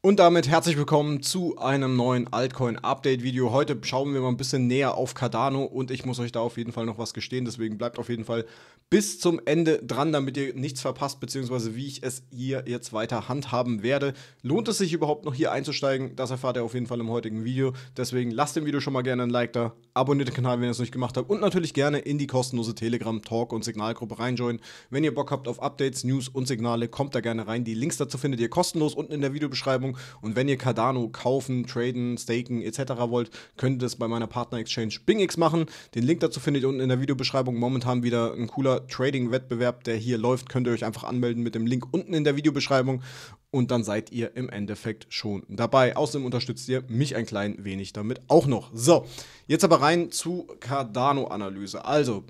Und damit herzlich willkommen zu einem neuen Altcoin-Update-Video. Heute schauen wir mal ein bisschen näher auf Cardano und ich muss euch da auf jeden Fall noch was gestehen. Deswegen bleibt auf jeden Fall bis zum Ende dran, damit ihr nichts verpasst, beziehungsweise wie ich es hier jetzt weiter handhaben werde. Lohnt es sich überhaupt noch hier einzusteigen? Das erfahrt ihr auf jeden Fall im heutigen Video. Deswegen lasst dem Video schon mal gerne ein Like da, abonniert den Kanal, wenn ihr es noch nicht gemacht habt und natürlich gerne in die kostenlose Telegram, Talk und Signalgruppe reinjoinen. Wenn ihr Bock habt auf Updates, News und Signale, kommt da gerne rein. Die Links dazu findet ihr kostenlos unten in der Videobeschreibung. Werbung. Und wenn ihr Cardano kaufen, traden, staken etc. wollt, könnt ihr das bei meiner Partner Exchange BingX machen. Den Link dazu findet ihr unten in der Videobeschreibung. Momentan wieder ein cooler Trading-Wettbewerb, der hier läuft. Könnt ihr euch einfach anmelden mit dem Link unten in der Videobeschreibung und dann seid ihr im Endeffekt schon dabei. Außerdem unterstützt ihr mich ein klein wenig damit auch noch. So, jetzt aber rein zu Cardano-Analyse. Also,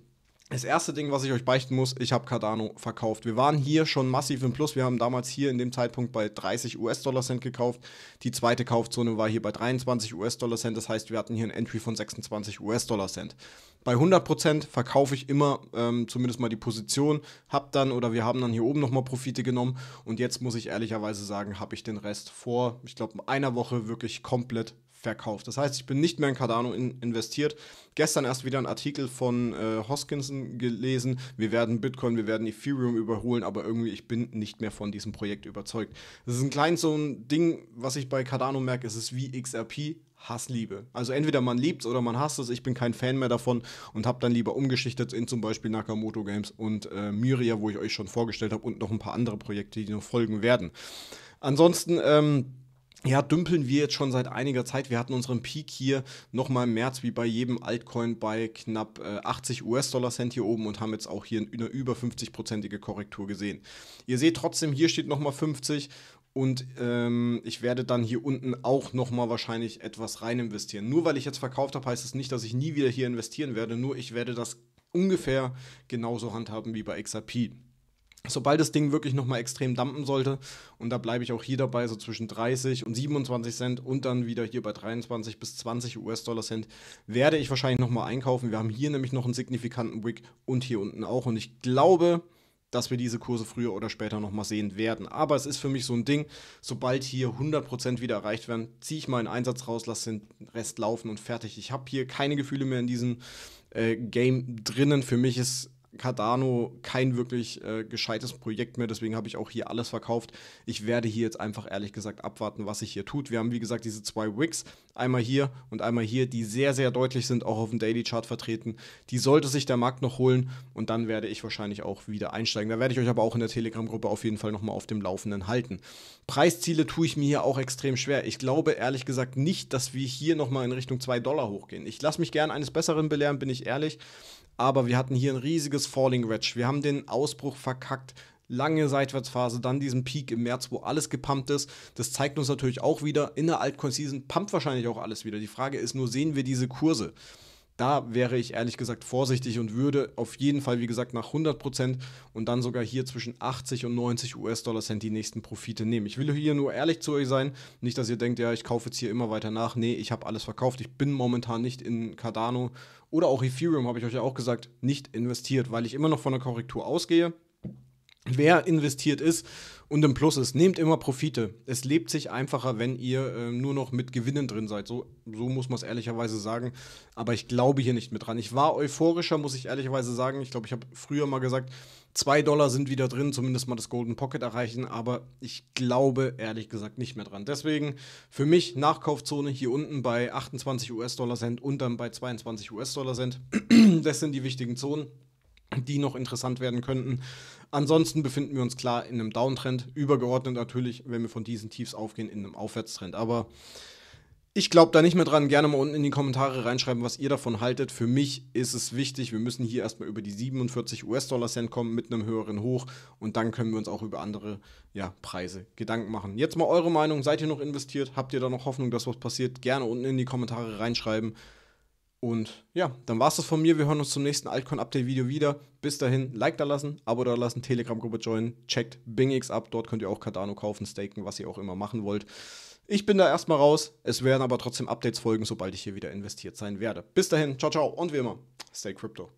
das erste Ding, was ich euch beichten muss, ich habe Cardano verkauft. Wir waren hier schon massiv im Plus. Wir haben damals hier in dem Zeitpunkt bei 30 US-Dollar-Cent gekauft. Die zweite Kaufzone war hier bei 23 US-Dollar-Cent. Das heißt, wir hatten hier ein Entry von 26 US-Dollar-Cent. Bei 100% verkaufe ich immer ähm, zumindest mal die Position, hab dann oder wir haben dann hier oben nochmal Profite genommen und jetzt muss ich ehrlicherweise sagen, habe ich den Rest vor, ich glaube, einer Woche wirklich komplett verkauft. Das heißt, ich bin nicht mehr in Cardano in investiert. Gestern erst wieder einen Artikel von äh, Hoskinson gelesen. Wir werden Bitcoin, wir werden Ethereum überholen, aber irgendwie ich bin nicht mehr von diesem Projekt überzeugt. Das ist ein kleines so ein Ding, was ich bei Cardano merke. Es ist wie XRP, Hassliebe. Also entweder man liebt es oder man hasst es. Ich bin kein Fan mehr davon und habe dann lieber umgeschichtet in zum Beispiel Nakamoto Games und äh, Myria, wo ich euch schon vorgestellt habe und noch ein paar andere Projekte, die noch folgen werden. Ansonsten ähm, ja, dümpeln wir jetzt schon seit einiger Zeit. Wir hatten unseren Peak hier nochmal im März, wie bei jedem Altcoin, bei knapp 80 äh, US-Dollar-Cent hier oben und haben jetzt auch hier eine über 50-prozentige Korrektur gesehen. Ihr seht trotzdem, hier steht nochmal 50 und ähm, ich werde dann hier unten auch nochmal wahrscheinlich etwas rein investieren. Nur weil ich jetzt verkauft habe, heißt es das nicht, dass ich nie wieder hier investieren werde. Nur ich werde das ungefähr genauso handhaben wie bei XRP sobald das Ding wirklich nochmal extrem dampen sollte, und da bleibe ich auch hier dabei, so zwischen 30 und 27 Cent und dann wieder hier bei 23 bis 20 US-Dollar Cent, werde ich wahrscheinlich nochmal einkaufen. Wir haben hier nämlich noch einen signifikanten Wick und hier unten auch. Und ich glaube, dass wir diese Kurse früher oder später nochmal sehen werden. Aber es ist für mich so ein Ding, sobald hier 100% wieder erreicht werden, ziehe ich meinen Einsatz raus, lasse den Rest laufen und fertig. Ich habe hier keine Gefühle mehr in diesem äh, Game drinnen. Für mich ist Cardano kein wirklich äh, gescheites Projekt mehr, deswegen habe ich auch hier alles verkauft. Ich werde hier jetzt einfach ehrlich gesagt abwarten, was sich hier tut. Wir haben wie gesagt diese zwei Wicks, einmal hier und einmal hier, die sehr, sehr deutlich sind, auch auf dem Daily Chart vertreten. Die sollte sich der Markt noch holen und dann werde ich wahrscheinlich auch wieder einsteigen. Da werde ich euch aber auch in der Telegram-Gruppe auf jeden Fall nochmal auf dem Laufenden halten. Preisziele tue ich mir hier auch extrem schwer. Ich glaube ehrlich gesagt nicht, dass wir hier nochmal in Richtung 2 Dollar hochgehen. Ich lasse mich gern eines Besseren belehren, bin ich ehrlich. Aber wir hatten hier ein riesiges Falling Wedge. Wir haben den Ausbruch verkackt lange Seitwärtsphase, dann diesen Peak im März, wo alles gepumpt ist. Das zeigt uns natürlich auch wieder, in der Altcoin-Season pumpt wahrscheinlich auch alles wieder. Die Frage ist nur, sehen wir diese Kurse? da wäre ich ehrlich gesagt vorsichtig und würde auf jeden Fall, wie gesagt, nach 100 und dann sogar hier zwischen 80 und 90 US-Dollar Cent die nächsten Profite nehmen. Ich will hier nur ehrlich zu euch sein. Nicht, dass ihr denkt, ja, ich kaufe jetzt hier immer weiter nach. Nee, ich habe alles verkauft. Ich bin momentan nicht in Cardano oder auch Ethereum, habe ich euch ja auch gesagt, nicht investiert, weil ich immer noch von der Korrektur ausgehe wer investiert ist und im Plus ist. Nehmt immer Profite. Es lebt sich einfacher, wenn ihr äh, nur noch mit Gewinnen drin seid. So, so muss man es ehrlicherweise sagen. Aber ich glaube hier nicht mit dran. Ich war euphorischer, muss ich ehrlicherweise sagen. Ich glaube, ich habe früher mal gesagt, 2 Dollar sind wieder drin, zumindest mal das Golden Pocket erreichen. Aber ich glaube ehrlich gesagt nicht mehr dran. Deswegen für mich Nachkaufzone hier unten bei 28 US-Dollar Cent und dann bei 22 US-Dollar Cent. das sind die wichtigen Zonen die noch interessant werden könnten. Ansonsten befinden wir uns klar in einem Downtrend, übergeordnet natürlich, wenn wir von diesen Tiefs aufgehen, in einem Aufwärtstrend. Aber ich glaube da nicht mehr dran. Gerne mal unten in die Kommentare reinschreiben, was ihr davon haltet. Für mich ist es wichtig, wir müssen hier erstmal über die 47 US-Dollar-Cent kommen mit einem höheren Hoch und dann können wir uns auch über andere ja, Preise Gedanken machen. Jetzt mal eure Meinung. Seid ihr noch investiert? Habt ihr da noch Hoffnung, dass was passiert? Gerne unten in die Kommentare reinschreiben. Und ja, dann war es das von mir. Wir hören uns zum nächsten Altcoin-Update-Video wieder. Bis dahin, Like da lassen, Abo da lassen, Telegram-Gruppe joinen, checkt BingX ab. Dort könnt ihr auch Cardano kaufen, staken, was ihr auch immer machen wollt. Ich bin da erstmal raus. Es werden aber trotzdem Updates folgen, sobald ich hier wieder investiert sein werde. Bis dahin, ciao, ciao und wie immer, stay crypto.